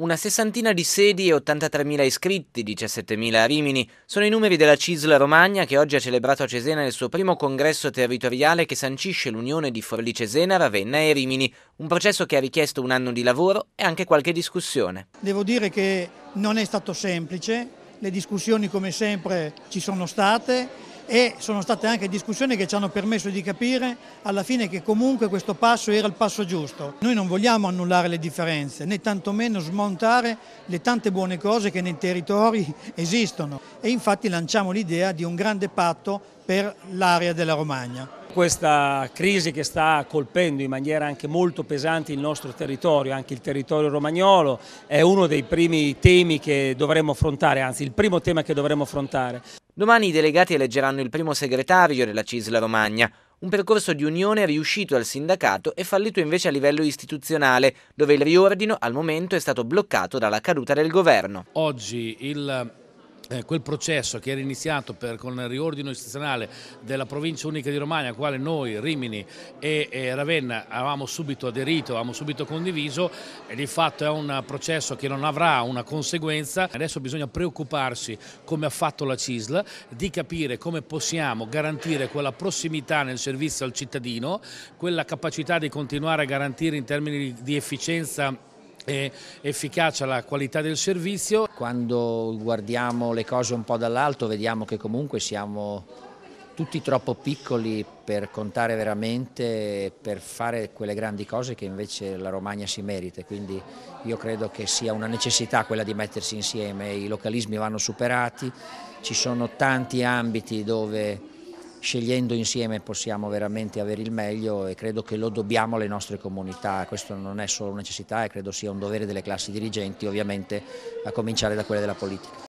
Una sessantina di sedi e 83.000 iscritti, 17.000 a Rimini, sono i numeri della CISL Romagna che oggi ha celebrato a Cesena il suo primo congresso territoriale che sancisce l'unione di Forlì Cesena, Ravenna e Rimini, un processo che ha richiesto un anno di lavoro e anche qualche discussione. Devo dire che non è stato semplice, le discussioni come sempre ci sono state, e sono state anche discussioni che ci hanno permesso di capire alla fine che comunque questo passo era il passo giusto. Noi non vogliamo annullare le differenze né tantomeno smontare le tante buone cose che nei territori esistono e infatti lanciamo l'idea di un grande patto per l'area della Romagna. Questa crisi che sta colpendo in maniera anche molto pesante il nostro territorio, anche il territorio romagnolo, è uno dei primi temi che dovremmo affrontare, anzi il primo tema che dovremmo affrontare. Domani i delegati eleggeranno il primo segretario della Cisla Romagna, un percorso di unione riuscito al sindacato e fallito invece a livello istituzionale, dove il riordino al momento è stato bloccato dalla caduta del governo. Oggi il eh, quel processo che era iniziato per, con il riordino istituzionale della provincia unica di Romagna, al quale noi, Rimini e, e, Ravenna avevamo subito aderito, avevamo subito condiviso, di fatto è un processo che non avrà una conseguenza. Adesso bisogna preoccuparsi, come ha fatto la CISL, di capire come possiamo garantire quella prossimità nel servizio al cittadino, quella capacità di continuare a garantire in termini di efficienza efficacia la qualità del servizio. Quando guardiamo le cose un po' dall'alto vediamo che comunque siamo tutti troppo piccoli per contare veramente, per fare quelle grandi cose che invece la Romagna si merita, quindi io credo che sia una necessità quella di mettersi insieme, i localismi vanno superati, ci sono tanti ambiti dove scegliendo insieme possiamo veramente avere il meglio e credo che lo dobbiamo alle nostre comunità, questo non è solo una necessità e credo sia un dovere delle classi dirigenti ovviamente a cominciare da quelle della politica.